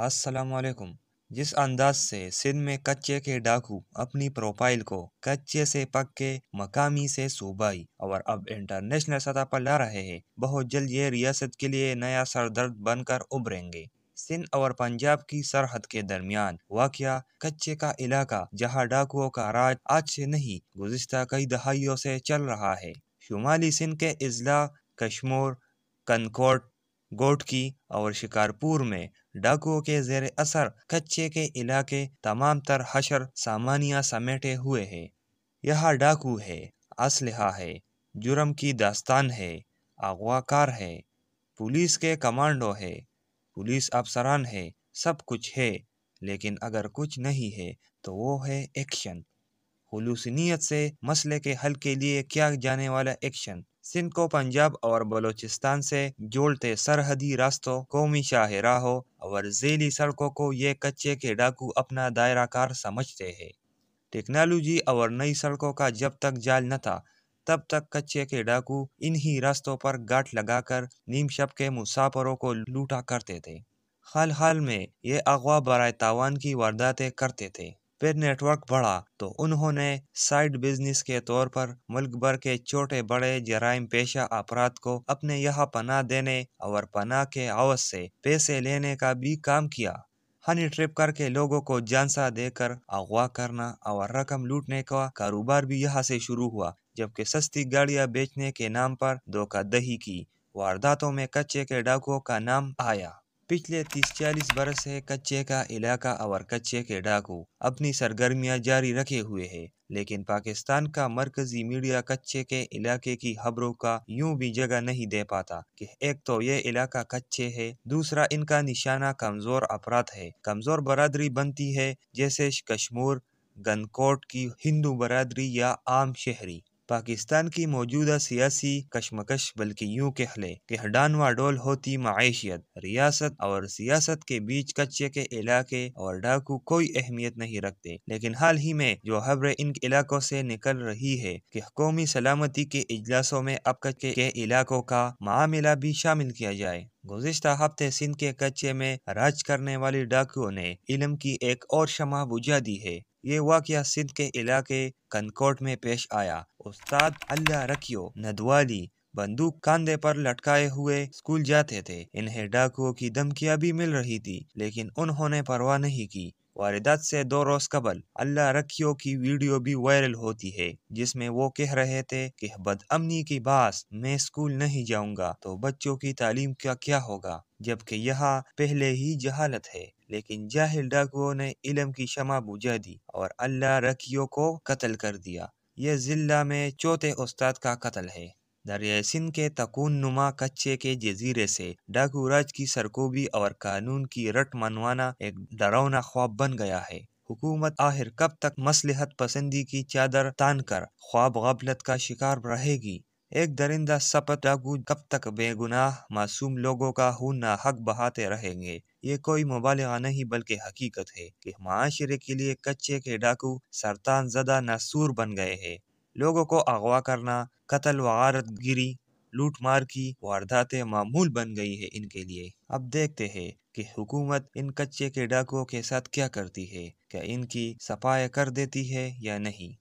असलकुम जिस अंदाज से सिंध में कच्चे के डाकू अपनी प्रोफाइल को कच्चे से पक्के मकामी से सूबाई और अब इंटरनेशनल सतह पर ला रहे हैं बहुत जल्द ये रियासत के लिए नया सरदर्द बनकर उभरेंगे सिंध और पंजाब की सरहद के दरमियान वाक़ कच्चे का इलाका जहां डाकुओं का राज आज से नहीं गुजशत कई दहाइयों से चल रहा है शुमाली सिंध के अजला कश्मोर कनकोट गोटकी और शिकारपुर में डाकुओं के जेर असर कच्चे के इलाके तमाम तर हशर सामानिया समेटे हुए है यह डाकू है असलहा है जुर्म की दास्तान है अगवाकार है पुलिस के कमांडो है पुलिस अफसरान है सब कुछ है लेकिन अगर कुछ नहीं है तो वो है एक्शन हलूसनीत से मसले के हल के लिए किया जाने वाला एक्शन सिंध को पंजाब और बलूचिस्तान से जोड़ते सरहदी रास्तों कौमी शाहराहों और जेली सड़कों को ये कच्चे के डाकू अपना दायरा कार समझते हैं टेक्नोलॉजी और नई सड़कों का जब तक जाल न था तब तक कच्चे के डाकू इन्हीं रास्तों पर गाठ लगाकर नीम शब के मुसाफरों को लूटा करते थे हाल हाल में ये अगवा बरए तावान की वारदातें करते थे फिर नेटवर्क बढ़ा तो उन्होंने साइड बिजनेस के तौर पर मुल्क भर के छोटे बड़े जराइम पेशा अपराध को अपने यहाँ पना देने और पना के अवस से पैसे लेने का भी काम किया हनी ट्रिप करके लोगों को जानसा देकर अगवा करना और रकम लूटने का कारोबार भी यहाँ से शुरू हुआ जबकि सस्ती गाड़ियाँ बेचने के नाम पर धोखा दही की वारदातों में कच्चे के डाकुओं का नाम आया पिछले तीस चालीस बरस से कच्चे का इलाका और कच्चे के डाकू अपनी सरगर्मियां जारी रखे हुए है लेकिन पाकिस्तान का मरकजी मीडिया कच्चे के इलाके की खबरों का यूं भी जगह नहीं दे पाता कि एक तो ये इलाका कच्चे है दूसरा इनका निशाना कमजोर अपराध है कमजोर बरदरी बनती है जैसे कश्मीर गनकोट की हिंदू बरदरी या आम शहरी पाकिस्तान की मौजूदा सियासी कशमकश बल्कि यूँ कह लें कि हडानवा डोल होती मायशियत रियासत और सियासत के बीच कच्चे के इलाके और डाकू कोई अहमियत नहीं रखते लेकिन हाल ही में जो खबरें इन इलाकों से निकल रही है कि कौमी सलामती के इजलासों में अब कच्चे के इलाकों का मामला भी शामिल किया जाए गुजशत हफ्ते सिंध के कच्चे में राज करने वाले डाकुओं ने इलम की एक और शमा बुझा दी है ये वाक्य सिंध के इलाके कनकोट में पेश आया उस्ताद अल्लाह रखियो नदवाली बंदूक कांधे पर लटकाए हुए स्कूल जाते थे इन्हें डाकुओं की धमकियां भी मिल रही थी लेकिन उन्होंने परवाह नहीं की वारदात से दो रोज कबल अल्लाह रखियो की वीडियो भी वायरल होती है जिसमें वो कह रहे थे कि बदअमनी की बास मैं स्कूल नहीं जाऊंगा तो बच्चों की तालीम का क्या होगा जबकि यहाँ पहले ही जहालत है लेकिन जाहिल डाकुओं ने इलम की शमा बुझा दी और अल्लाह रखियो को कत्ल कर दिया यह जिला में चौथे उस्ताद का कत्ल है सिंध के तकून नुमा कच्चे के जजीरे से डाकूराज की सरकोबी और कानून की रट मनवाना एक डरावना ख्वाब बन गया है हुकूमत आखिर कब तक मसलहत पसंदी की चादर तान कर ख्वाब गबलत का शिकार रहेगी एक दरिंदा सपत डाकू कब तक बेगुनाह मासूम लोगों का हु ना हक बहाते रहेंगे ये कोई मुबालगा नहीं बल्कि हकीकत है कि माशरे के लिए कच्चे के डाकू सरतान जदा नासूर बन गए हैं लोगों को अगवा करना कत्ल वारतगिरी लूटमार की वारदातें मामूल बन गई है इनके लिए अब देखते हैं कि हुकूमत इन कच्चे के डाकुओं के साथ क्या करती है क्या इनकी सफाया कर देती है या नहीं